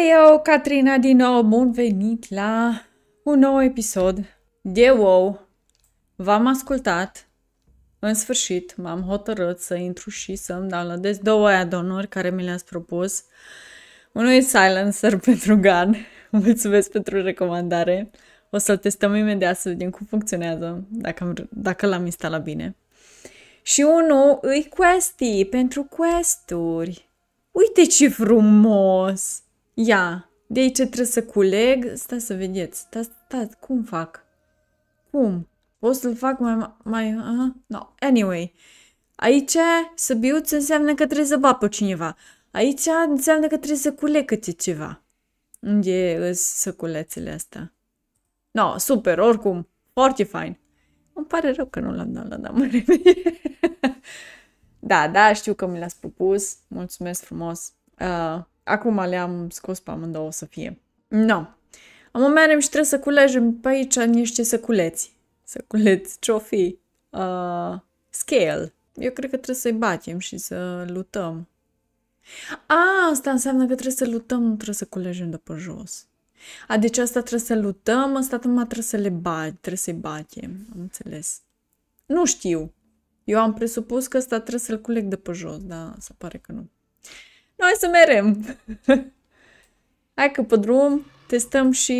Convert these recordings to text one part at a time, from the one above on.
Ei, eu, Catrina, din nou, bun venit la un nou episod de WoW. V-am ascultat. În sfârșit, m-am hotărât să intru și să-mi downloadez două add care mi le-ați propus. Unul e Silencer pentru Gun. Mulțumesc pentru recomandare. O să-l testăm imediat să vedem cum funcționează, dacă, dacă l-am instalat bine. Și unul îi Questy pentru questuri. Uite ce frumos! Ia, de aici trebuie să culeg. Stai să vedeți. Stai, stai, cum fac? Cum? O să-l fac mai... mai uh, no. Anyway. Aici să biuți înseamnă că trebuie să bat pe cineva. Aici înseamnă că trebuie să culeg câte ceva. Unde să săculețele astea? No, super, oricum. Foarte fain. Îmi pare rău că nu l-am dat la damă Da, da, știu că mi l-ați propus. Mulțumesc frumos. Uh, Acum le-am scos pe amândouă să fie. No. Am merem și trebuie să culegem pe aici niște săculeți. Săculeți, ce-o fi? Uh, scale. Eu cred că trebuie să-i batem și să lutăm. A, asta înseamnă că trebuie să lutăm, nu trebuie să culegem de pe jos. A, deci asta trebuie să lutăm, asta numai trebuie să le bat, trebuie să-i batem. Am înțeles. Nu știu. Eu am presupus că asta trebuie să-l culeg de pe jos, dar se pare că nu. Noi să merem. Hai că pe drum testăm și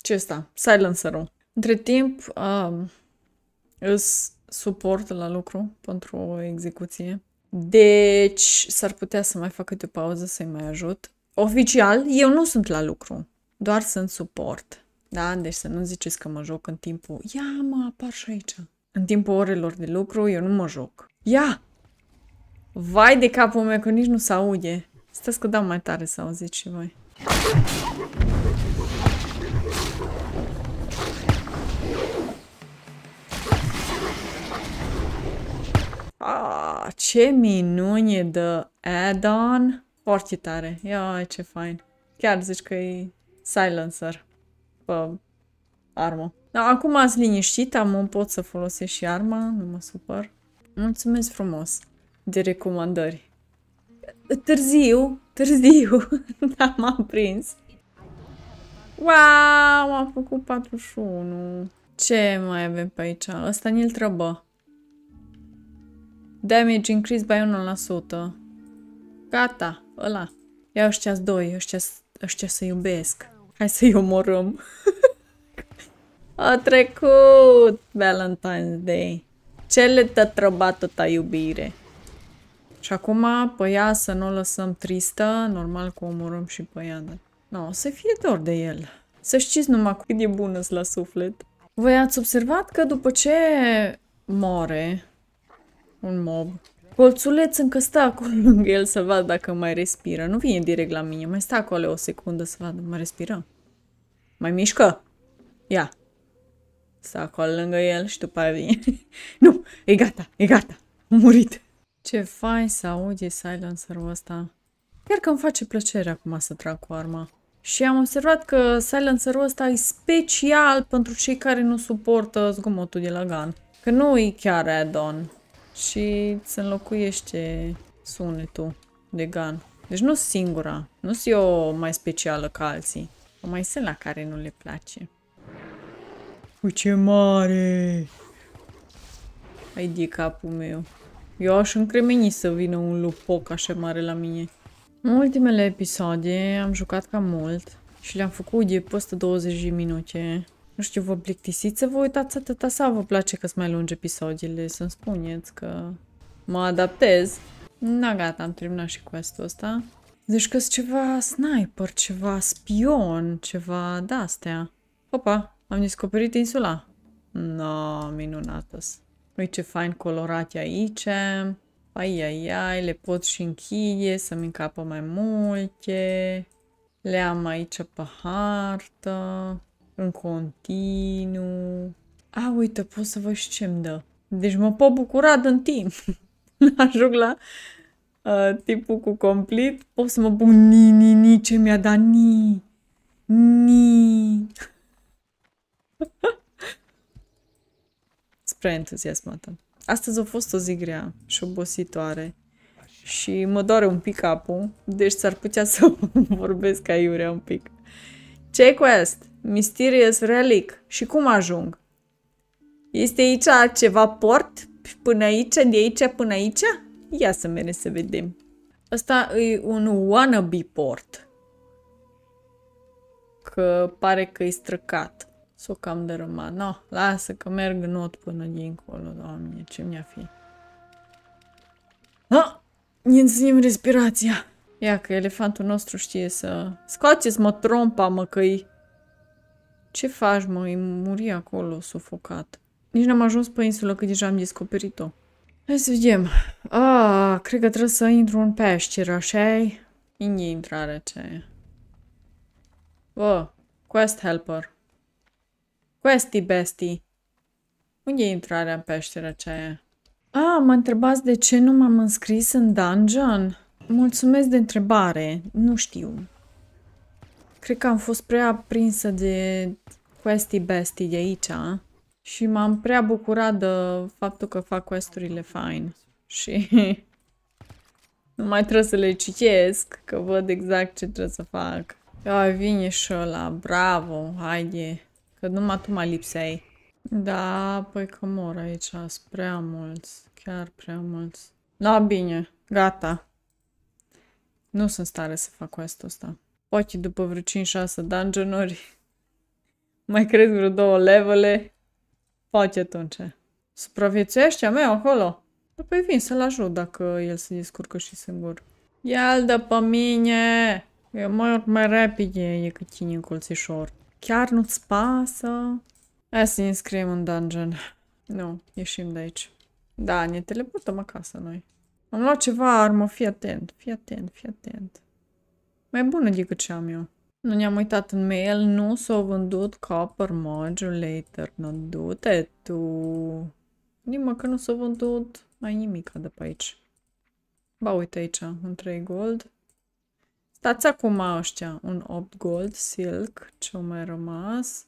ce ăsta, silencer-ul. Între timp, um, îs suport la lucru pentru o execuție. Deci, s-ar putea să mai fac câte o pauză să-i mai ajut. Oficial, eu nu sunt la lucru, doar sunt suport. Da? Deci să nu ziceți că mă joc în timpul... Ia mă, apar și aici. În timpul orelor de lucru, eu nu mă joc. Ia! Vai de capul meu că nici nu se aude. Stai că dau mai tare să auziți și voi. Ah, ce minune de add-on! Foarte tare. Ia, ce fain. Chiar zici că e silencer pe armă. Da, acum ați liniștit, am pot să folosesc și arma, nu mă supăr. Mulțumesc frumos de recomandări. Târziu, târziu, da, m-am prins. Wow, am făcut 41. Ce mai avem pe aici? Asta ni l trăbă. Damage increased by 1%. Gata, ăla. Ia ăștia doi, ăștia, ăștia să iubesc. Hai să-i omorâm. A trecut Valentine's Day. Ce le-a trăbat iubire? Și acum pe ea să nu o lăsăm tristă, normal că omorâm și pe ea, Nu, Nu, o să fie dor de el. Să știți numai cât e bună la suflet. Voi ați observat că după ce moare un mob, colțuleț încă stă acolo lângă el să vadă dacă mai respiră. Nu vine direct la mine, mai stă acolo o secundă să vadă, mai respiră. Mai mișcă? Ia. Stă acolo lângă el și după aia vine. nu, e gata, e gata, a murit. Ce fain să aude silencerul ăsta. Chiar că îmi face plăcere acum să trag cu arma. Și am observat că silencerul ăsta e special pentru cei care nu suportă zgomotul de la gun. Că nu e chiar add-on. Și se înlocuiește sunetul de gun. Deci nu singura. Nu sunt eu mai specială ca alții. O mai sunt la care nu le place. Cu ce mare! Hai de capul meu. Eu aș încremeni să vină un lupoc așa mare la mine. În ultimele episoade am jucat cam mult și le-am făcut de peste 20 de minute. Nu știu, vă plictisiți să vă uitați atâta sau vă place că sunt mai lungi episoadele? Să-mi spuneți că mă adaptez. Na, gata, am terminat și quest-ul ăsta. Deci că ceva sniper, ceva spion, ceva de-astea. Opa, am descoperit insula. No, minunată -s. Ui ce fain colorat e aici. Ai, ai, ai, le pot și închide să-mi încapă mai multe. Le am aici pe hartă. În continuu. A, uite, pot să vă și ce-mi dă. Deci mă pot bucura în timp. Ajung la uh, tipul cu complet. Pot să mă bun Ni, ni, ni, ce mi-a dat ni. Ni. prea entuziasmată. Astăzi a fost o zi grea și obositoare și mă doare un pic capul, deci s-ar putea să vorbesc ca iurea un pic. Ce quest? Mysterious Relic și cum ajung? Este aici ceva port? Până aici, de aici, până aici? Ia să mergem să vedem. Ăsta e un wannabe port. Că pare că e străcat. S-o cam dărâmat. No, lasă că merg not până dincolo, doamne, ce mi-a fi. Ah! Ținem respirația. Ia că elefantul nostru știe să... Scoateți mă trompa, mă, că -i... Ce faci, mă? Îi muri acolo, sufocat. Nici n-am ajuns pe insulă, că deja am descoperit-o. Hai să vedem. Ah, cred că trebuie să intru în peșteră, așa -i? intrare, ce? aceea. Bă, quest helper. Questi bestii. Unde e intrarea în peștera aceea? Ah, mă întrebați de ce nu m-am înscris în dungeon? Mulțumesc de întrebare. Nu știu. Cred că am fost prea prinsă de questi bestii de aici și m-am prea bucurat de faptul că fac questurile fine. Și nu mai trebuie să le citesc, că văd exact ce trebuie să fac. Ai, vine și ăla, bravo, haide. Că numai tu mai lipseai. Da, păi că mor aici. Sunt prea mulți. Chiar prea mulți. Da, bine. Gata. Nu sunt stare să fac quest ăsta. Poate după vreo 5-6 dungeon-uri. Mai cred vreo două levele. Poate atunci. Supraviețuiește a mea acolo. Da, păi vin să-l ajut dacă el se descurcă și singur. ia l pe mine! Eu mor mai repede decât tine în colțișor. Chiar nu-ți pasă? Hai să ne înscriem în dungeon. Nu, ieșim de aici. Da, ne teleportăm acasă noi. Am luat ceva armă, fii atent, fii atent, fii atent. Mai bună decât ce am eu. Nu ne-am uitat în mail, nu s-au vândut copper modulator, nu du-te tu. Nimă că nu s-au vândut mai nimic de pe aici. Ba uite aici, un 3 gold. Stați acum ăștia, un 8 gold, silk, ce-o mai rămas.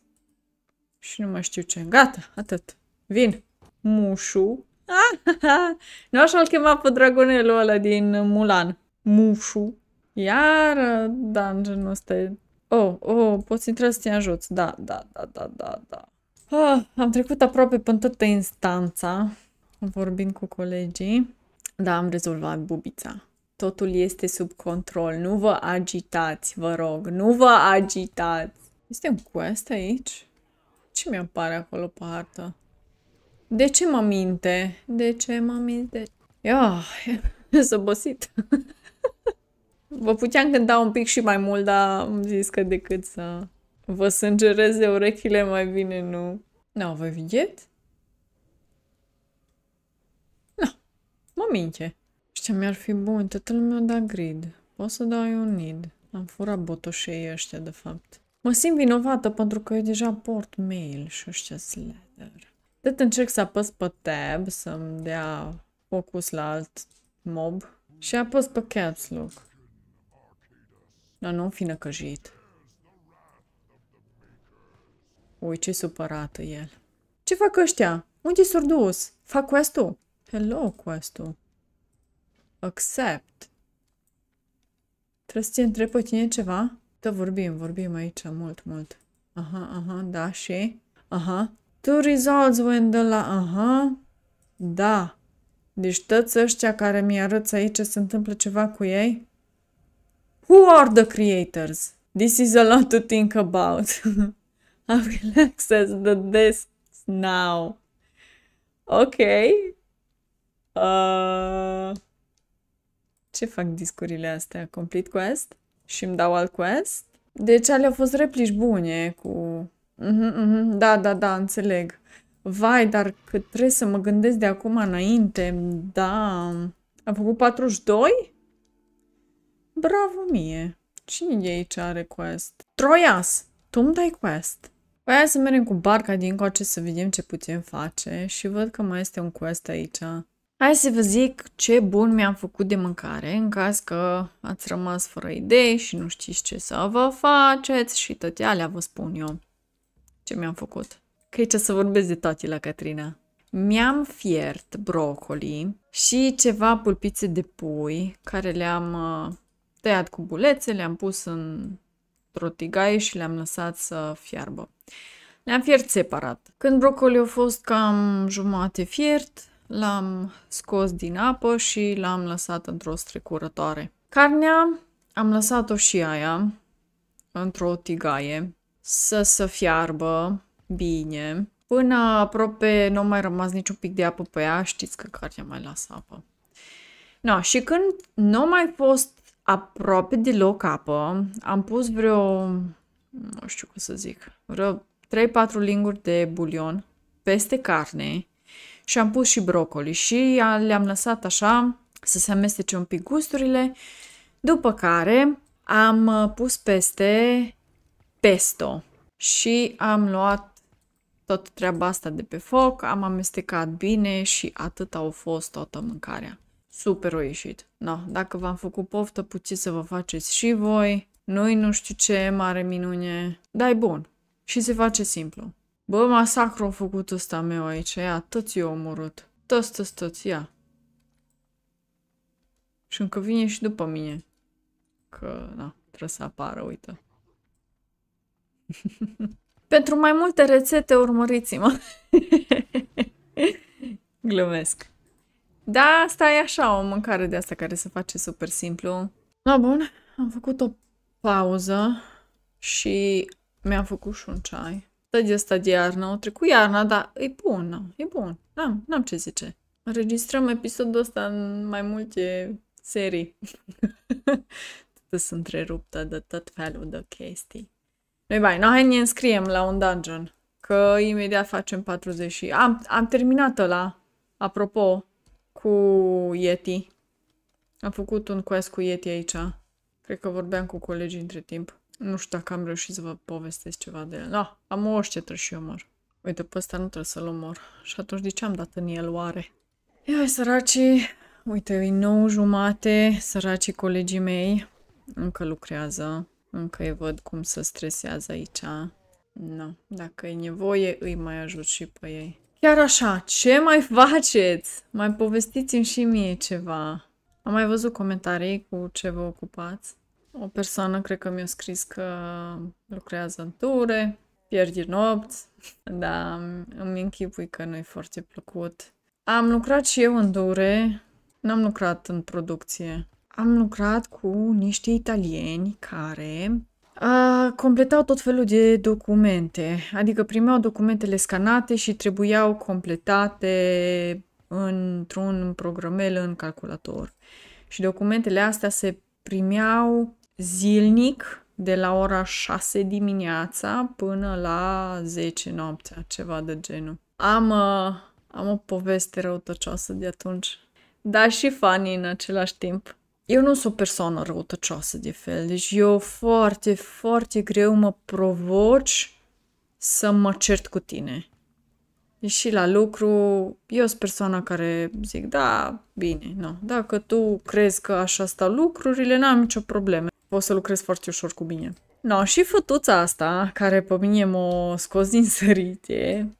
Și nu mai știu ce. Gata, atât. Vin. Mușu. Ah, nu așa-l chema pe dragonelul ăla din Mulan. Mușu. Iar dungeonul ăsta e... Oh, oh, poți intra să te ajut. Da, da, da, da, da, da. Ah, am trecut aproape până toată instanța, vorbind cu colegii. Da, am rezolvat bubița totul este sub control. Nu vă agitați, vă rog. Nu vă agitați. Este un quest aici? Ce mi apare acolo pe hartă? De ce mă minte? De ce mă minte? Ia, sunt obosit. vă puteam cânta un pic și mai mult, dar am zis că decât să vă sângereze urechile, mai bine nu. Nu, vă vedeți? Nu, mă minte ce mi-ar fi bun? Toată lumea da grid. Pot să dau eu un nid. Am furat botoșei ăștia, de fapt. Mă simt vinovată pentru că eu deja port mail și ăștia slider. Tot încerc să apăs pe tab să-mi dea focus la alt mob și apăs pe caps lock. Dar nu fi năcăjit. Ui, ce supărată el. Ce fac ăștia? Unde s-au dus? Fac quest-ul? Hello, quest-ul accept. Trebuie să te întreb pe tine ceva? Tot vorbim, vorbim aici mult, mult. Aha, aha, da, și? Aha. Tu results when the la... Aha. Da. Deci toți ăștia care mi arăți aici se întâmplă ceva cu ei? Who are the creators? This is a lot to think about. I will access the discs now. Okay. Uh ce fac discurile astea? Complete quest? Și îmi dau alt quest? Deci alea au fost replici bune cu... Uh-huh, uh-huh. da, da, da, înțeleg. Vai, dar că trebuie să mă gândesc de acum înainte. Da, am făcut 42? Bravo mie. Cine e aici are quest? Troias, tu îmi dai quest. Păi hai să mergem cu barca din coace să vedem ce putem face și văd că mai este un quest aici. Hai să vă zic ce bun mi-am făcut de mâncare, în caz că ați rămas fără idei și nu știți ce să vă faceți și toate alea vă spun eu ce mi-am făcut. Că ce să vorbesc de toate la Catrina. Mi-am fiert brocoli și ceva pulpițe de pui care le-am uh, tăiat cu bulețe, le-am pus în trotigaie și le-am lăsat să fiarbă. Le-am fiert separat. Când brocolii au fost cam jumate fiert, L-am scos din apă și l-am lăsat într-o strecurătoare. Carnea am lăsat-o și aia într-o tigaie să se fiarbă bine. Până aproape nu a mai rămas niciun pic de apă pe ea, știți că carnea mai lasă apă. Na, și când nu a mai fost aproape deloc apă, am pus vreo, nu știu cum să zic, vreo 3-4 linguri de bulion peste carne și am pus și brocoli și le-am lăsat așa să se amestece un pic gusturile, după care am uh, pus peste pesto și am luat tot treaba asta de pe foc, am amestecat bine și atât au fost toată mâncarea. Super o ieșit. No, dacă v-am făcut poftă, puteți să vă faceți și voi. Noi nu știu ce mare minune, dar e bun. Și se face simplu. Bă, masacru a făcut ăsta meu aici. Ia, toți i au omorât. Toți, toți, toți, ia. Și încă vine și după mine. Că, da, trebuie să apară, uite. Pentru mai multe rețete, urmăriți-mă. Glumesc. Da, asta e așa, o mâncare de asta care se face super simplu. No, bun, am făcut o pauză și mi-am făcut și un ceai. Stadia asta de iarnă, o trecut iarna, dar e bună, da, e bun. N-am, n-am ce zice. Registrăm episodul ăsta în mai multe serii. Tot sunt întreruptă de tot felul de chestii. Noi bai, noi ne înscriem la un dungeon, că imediat facem 40 și... Am, am terminat la apropo, cu Yeti. Am făcut un quest cu Yeti aici. Cred că vorbeam cu colegii între timp. Nu știu dacă am reușit să vă povestesc ceva de el. No, da, am o ce trebuie și eu mor. Uite, pe ăsta nu trebuie să-l omor. Și atunci de ce am dat în el oare? Ia, săracii, uite, e nou jumate, săracii colegii mei încă lucrează, încă îi văd cum se stresează aici. Nu, dacă e nevoie, îi mai ajut și pe ei. Chiar așa, ce mai faceți? Mai povestiți-mi și mie ceva. Am mai văzut comentarii cu ce vă ocupați. O persoană cred că mi-a scris că lucrează în ture, pierzi nopți, dar îmi închipui că nu-i foarte plăcut. Am lucrat și eu în dure, n-am lucrat în producție. Am lucrat cu niște italieni care a completau tot felul de documente, adică primeau documentele scanate și trebuiau completate într-un programel în calculator. Și documentele astea se primeau zilnic de la ora 6 dimineața până la 10 noaptea, ceva de genul. Am, uh, am o poveste răutăcioasă de atunci, dar și funny în același timp. Eu nu sunt o persoană răutăcioasă de fel, deci eu foarte, foarte greu mă provoci să mă cert cu tine. și la lucru, eu sunt persoana care zic, da, bine, nu. Dacă tu crezi că așa stau lucrurile, n-am nicio problemă. Pot să lucrez foarte ușor cu mine. No, și fătuța asta, care pe mine m-a scos din sărite,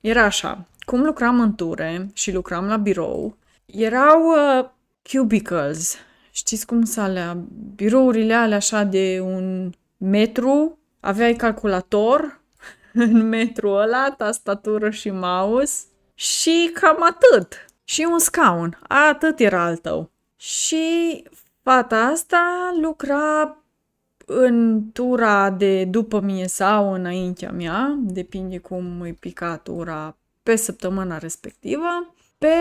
era așa. Cum lucram în ture și lucram la birou, erau uh, cubicles. Știți cum sunt alea? Birourile alea așa de un metru, aveai calculator în metru ăla, tastatură și mouse și cam atât. Și un scaun. Atât era al tău. Și Fata asta lucra în tura de după mie sau înaintea mea, depinde cum îi pica tura pe săptămâna respectivă, pe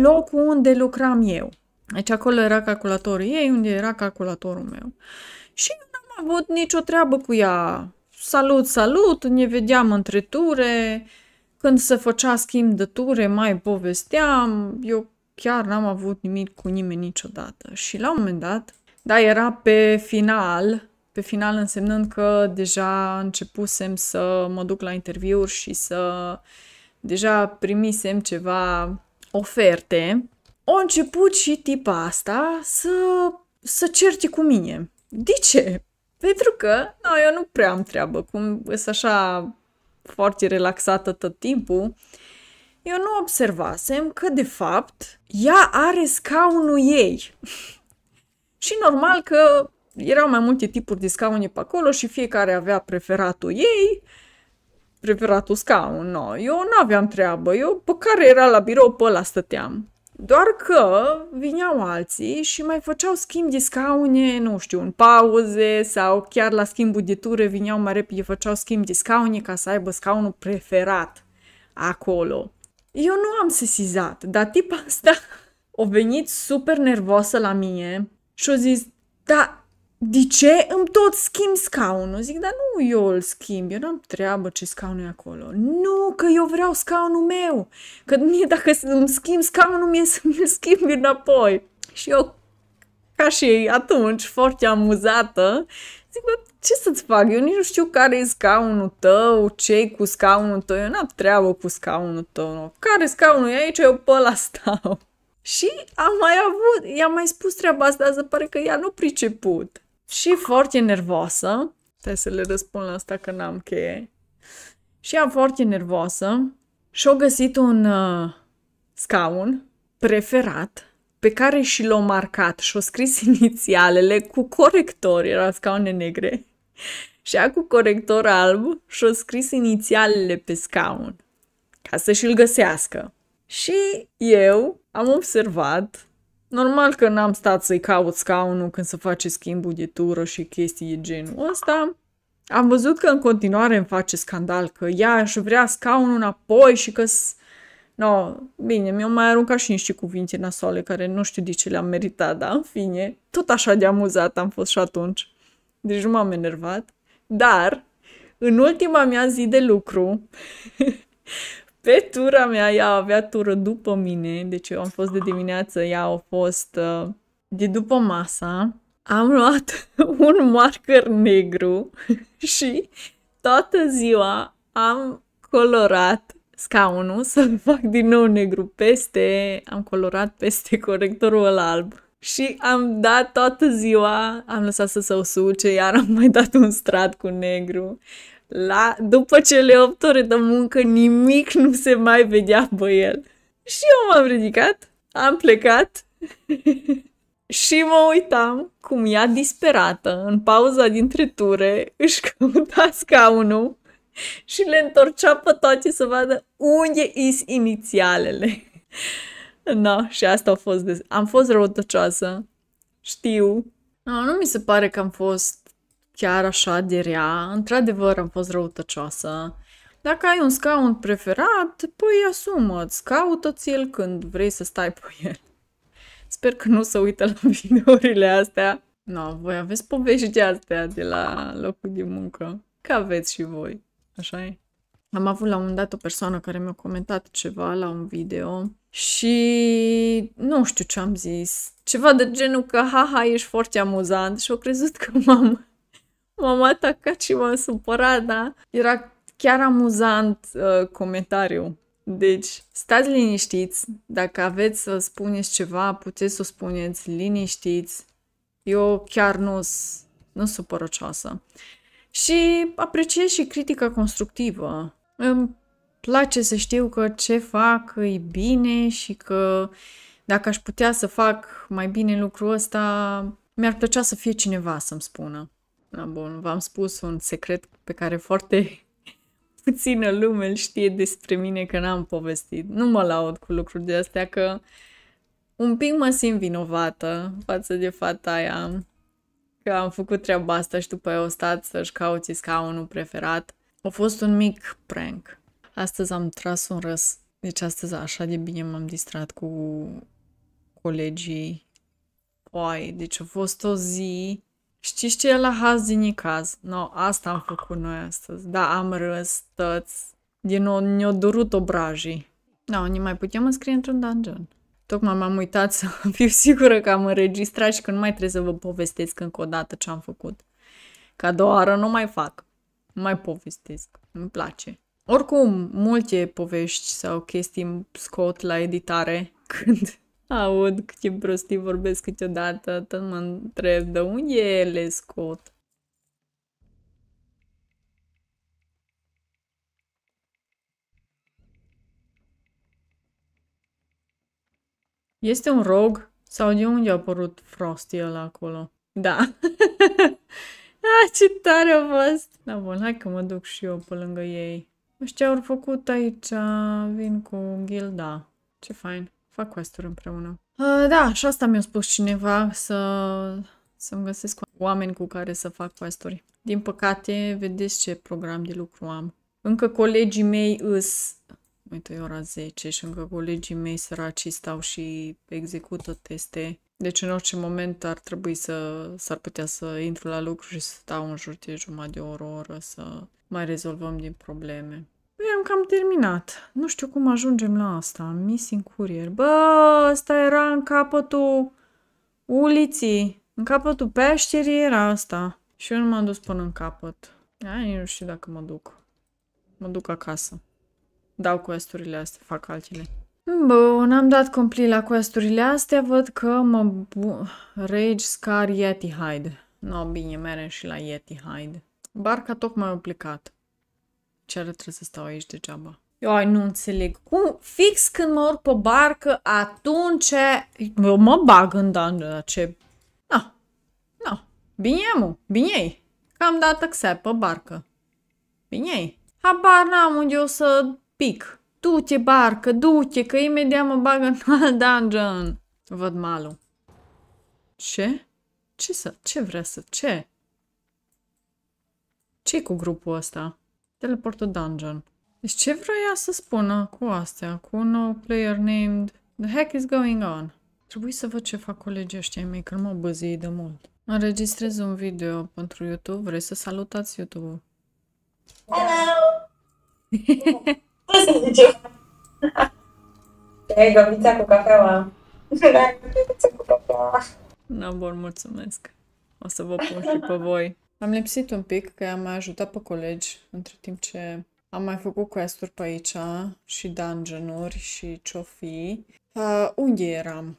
locul unde lucram eu. Deci acolo era calculatorul ei, unde era calculatorul meu. Și nu am avut nicio treabă cu ea. Salut, salut, ne vedeam între ture, când se făcea schimb de ture, mai povesteam, eu chiar n-am avut nimic cu nimeni niciodată. Și la un moment dat, da, era pe final, pe final însemnând că deja începusem să mă duc la interviuri și să deja primisem ceva oferte, A început și tipa asta să, să certe cu mine. De ce? Pentru că no, eu nu prea am treabă, cum sunt așa foarte relaxată tot timpul eu nu observasem că, de fapt, ea are scaunul ei. și normal că erau mai multe tipuri de scaune pe acolo și fiecare avea preferatul ei, preferatul scaun, no. Eu nu aveam treabă, eu pe care era la birou, pe ăla stăteam. Doar că vineau alții și mai făceau schimb de scaune, nu știu, în pauze sau chiar la schimbul de ture vineau mai repede, făceau schimb de scaune ca să aibă scaunul preferat acolo. Eu nu am sesizat, dar tipa asta o venit super nervoasă la mine și o zis, da, de ce îmi tot schimb scaunul? Zic, dar nu eu îl schimb, eu n-am treabă ce scaun e acolo. Nu, că eu vreau scaunul meu, că mie dacă îmi schimb scaunul, mie să mi-l schimb înapoi. Și eu, ca și atunci, foarte amuzată, Zic, bă, ce să-ți fac? Eu nici nu știu care e scaunul tău, ce cu scaunul tău, eu n-am treabă cu scaunul tău. Nu. Care scaunul e aici, eu pe ăla stau. Și am mai avut, i-am mai spus treaba asta, să pare că ea nu priceput. Și foarte nervoasă, trebuie să le răspund la asta că n-am cheie. Și am foarte nervoasă și-au găsit un uh, scaun preferat pe care și l-au marcat și-au scris inițialele cu corector, erau scaune negre, și a cu corector alb și-au scris inițialele pe scaun, ca să și-l găsească. Și eu am observat, normal că n-am stat să-i caut scaunul când se face schimbul de tură și chestii de genul ăsta, am văzut că în continuare îmi face scandal că ea își vrea scaunul înapoi și că No, bine, mi-au mai aruncat și niște cuvinte nasoale care nu știu de ce le-am meritat, dar în fine, tot așa de amuzat am fost și atunci. Deci nu m-am enervat. Dar, în ultima mea zi de lucru, pe tura mea, ea avea tură după mine, deci eu am fost de dimineață, ea a fost uh, de după masa, am luat un marker negru și toată ziua am colorat scaunul, să-l fac din nou negru peste, am colorat peste corectorul ăla alb. Și am dat toată ziua, am lăsat să se usuce, iar am mai dat un strat cu negru. La, după cele 8 ore de muncă, nimic nu se mai vedea pe el. Și eu m-am ridicat, am plecat și mă uitam cum ea disperată, în pauza dintre ture, își căuta scaunul și le întorcea pe toate să vadă unde is inițialele. no, și asta a fost... De... Am fost răutăcioasă. Știu. No, nu mi se pare că am fost chiar așa de rea. Într-adevăr, am fost răutăcioasă. Dacă ai un scaun preferat, păi asumă-ți, caută-ți el când vrei să stai pe el. Sper că nu se uită la videourile astea. No, voi aveți povești de astea de la locul de muncă. Că aveți și voi. Așa e. Am avut la un dat o persoană care mi-a comentat ceva la un video și nu știu ce am zis. Ceva de genul că, haha, ești foarte amuzant și au crezut că m-am, m-am atacat și m-am supărat, da? Era chiar amuzant uh, comentariul. Deci, stați liniștiți. Dacă aveți să spuneți ceva, puteți să o spuneți liniștiți. Eu chiar nu sunt supărăcioasă. Și apreciez și critica constructivă. Îmi place să știu că ce fac e bine și că dacă aș putea să fac mai bine lucrul ăsta, mi-ar plăcea să fie cineva să-mi spună. Da, bun, v-am spus un secret pe care foarte puțină lume îl știe despre mine că n-am povestit. Nu mă laud cu lucruri de astea că un pic mă simt vinovată față de fata aia că am făcut treaba asta și după eu stat să-și cauți scaunul preferat. A fost un mic prank. Astăzi am tras un răs. Deci astăzi așa de bine m-am distrat cu colegii. Oai, deci a fost o zi Știți ce e la haz din caz. No, asta am făcut noi astăzi. Da, am râs, tăți. Din nou, ne-au durut obrajii. No, ne mai putem înscrie într-un dungeon. Tocmai m-am uitat să fiu sigură că am înregistrat și că nu mai trebuie să vă povestesc încă o dată ce am făcut. Ca a doua oară nu mai fac. Nu mai povestesc. Îmi place. Oricum, multe povești sau chestii scot la editare când aud câte prostii vorbesc câteodată, tot mă întreb de unde le scot. Este un rog? Sau de unde a apărut Frosty ăla acolo? Da. ah, ce tare a fost! Da, bun, hai că mă duc și eu pe lângă ei. Ce au făcut aici, vin cu gilda. Ce fain. Fac quest împreună. Uh, da, și asta mi-a spus cineva să... Să-mi găsesc oameni cu care să fac quest -uri. Din păcate, vedeți ce program de lucru am. Încă colegii mei îs uite, e ora 10 și încă colegii mei săraci stau și execută teste. Deci în orice moment ar trebui să, s-ar putea să intru la lucru și să stau în jur de jumătate de oră, oră, să mai rezolvăm din probleme. Păi am cam terminat. Nu știu cum ajungem la asta. missing courier. Bă, asta era în capătul uliții. În capătul peșterii era asta. Și eu nu m-am dus până în capăt. Ai, nu știu dacă mă duc. Mă duc acasă dau questurile astea, fac altele. Bun, am dat complet la questurile astea, văd că mă... Rage Scar Yeti Hide. No, bine, merem și la Yeti Hide. Barca tocmai a plecat. Ce trebuie să stau aici degeaba? Eu nu înțeleg. Cum fix când mă urc pe barcă, atunci eu mă bag în dungeon ce... No. No. Bine, mu. Bine. Cam dat accept pe barcă. Bine. Habar n-am unde o să pic. Du-te, barcă, du-te, că imediat mă bag în alt dungeon. Văd malul. Ce? Ce să? Ce vrea să? Ce? ce cu grupul ăsta? Teleportul dungeon. Deci ce vrea să spună cu astea? Cu nou player named... The heck is going on? Trebuie să văd ce fac colegii ăștia mei, că mă băzii de mult. Înregistrez un video pentru YouTube. Vrei să salutați YouTube-ul? Hello! Nu se zice. E cu cafeaua. Nu bun, mulțumesc. O să vă pun și pe voi. Am lipsit un pic că am mai ajutat pe colegi între timp ce am mai făcut quest-uri pe aici și dungeon-uri și ciofii. Uh, unde eram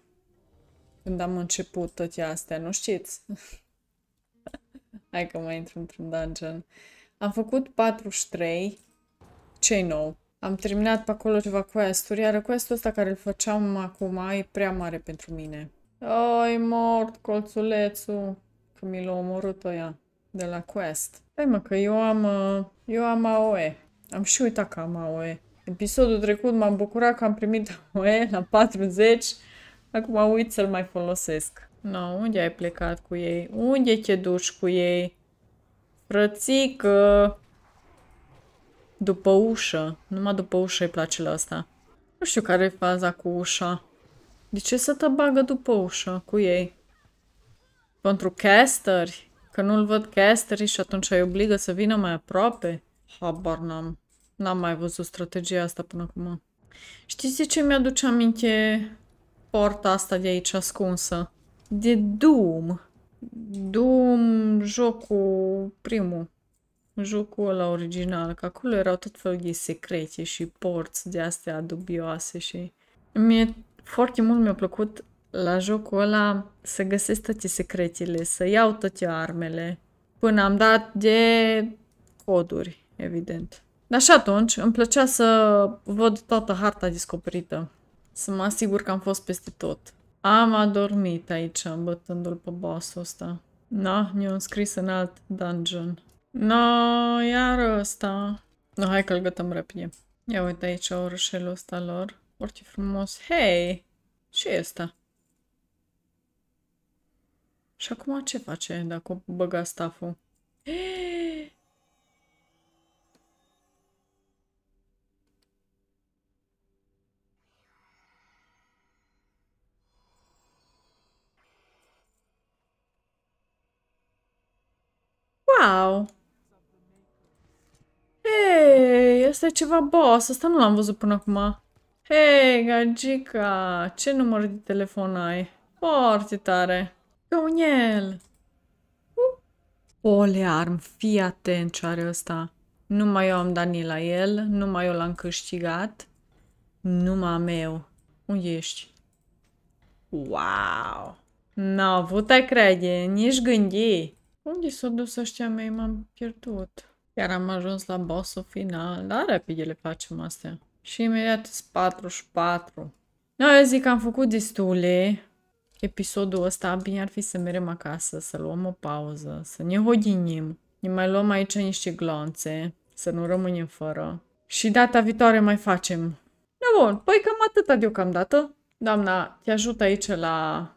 când am început toate astea? Nu știți? Hai că mai intru într-un dungeon. Am făcut 43. ce nou? Am terminat pe acolo ceva quest-uri, iar quest-ul ăsta care îl făceam acum e prea mare pentru mine. Ai mort colțulețul, că mi l-a omorât ăia de la quest. Hai mă, că eu am, uh, eu am AOE. Am și uitat că am AOE. Episodul trecut m-am bucurat că am primit AOE la 40. Acum uit să-l mai folosesc. No, unde ai plecat cu ei? Unde te duci cu ei? Frățică! După ușă. Numai după ușă îi place la asta. Nu știu care e faza cu ușa. De ce să te bagă după ușă cu ei? Pentru casteri? Că nu-l văd casteri și atunci îi obligă să vină mai aproape? Habar n-am. N-am mai văzut strategia asta până acum. Știți ce mi-aduce aminte porta asta de aici ascunsă? De Doom. Doom, jocul primul jocul ăla original, că acolo erau tot felul de secrete și porți de astea dubioase și... Mie foarte mult mi-a plăcut la jocul ăla să găsesc toate secretele, să iau toate armele, până am dat de coduri, evident. Dar și atunci îmi plăcea să văd toată harta descoperită, să mă asigur că am fost peste tot. Am adormit aici, bătându-l pe boss-ul ăsta. Na, ne a scris în alt dungeon. No, iar ăsta. No, hai că-l gătăm repede. Ia uite aici orășelul ăsta lor. Foarte frumos. Hei! și ăsta? Și acum ce face dacă o băga staful? Wow! Asta e ceva boss, asta nu l-am văzut până acum. Hei, gagica, ce număr de telefon ai? Foarte tare. Pe un el. Olearm, fii atent ce are ăsta. Numai eu am dat la el, numai eu l-am câștigat. Numai meu. Unde ești? Wow! N-a avut, ai crede, nici gândi. Unde s-au dus ăștia mei? M-am pierdut. Chiar am ajuns la bossul final. dar repede le facem astea. Și imediat 44. No, da, eu zic că am făcut destule episodul ăsta. Bine ar fi să merem acasă, să luăm o pauză, să ne hodinim. Ne mai luăm aici niște glonțe, să nu rămânem fără. Și data viitoare mai facem. Da, bun. Păi cam atâta deocamdată. Doamna, te ajut aici la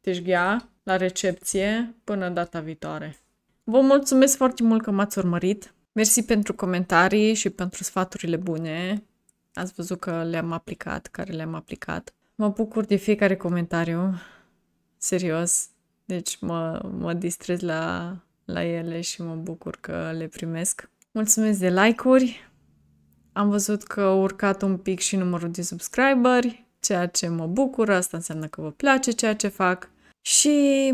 teșghea, la recepție, până data viitoare. Vă mulțumesc foarte mult că m-ați urmărit. Mersi pentru comentarii și pentru sfaturile bune. Ați văzut că le-am aplicat, care le-am aplicat. Mă bucur de fiecare comentariu. Serios. Deci mă, mă distrez la, la ele și mă bucur că le primesc. Mulțumesc de like-uri. Am văzut că a urcat un pic și numărul de subscriberi, ceea ce mă bucură, asta înseamnă că vă place ceea ce fac și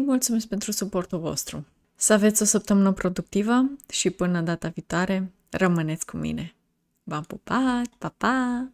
mulțumesc pentru suportul vostru. Să aveți o săptămână productivă și până data viitoare, rămâneți cu mine. V-am pupat! Pa, pa!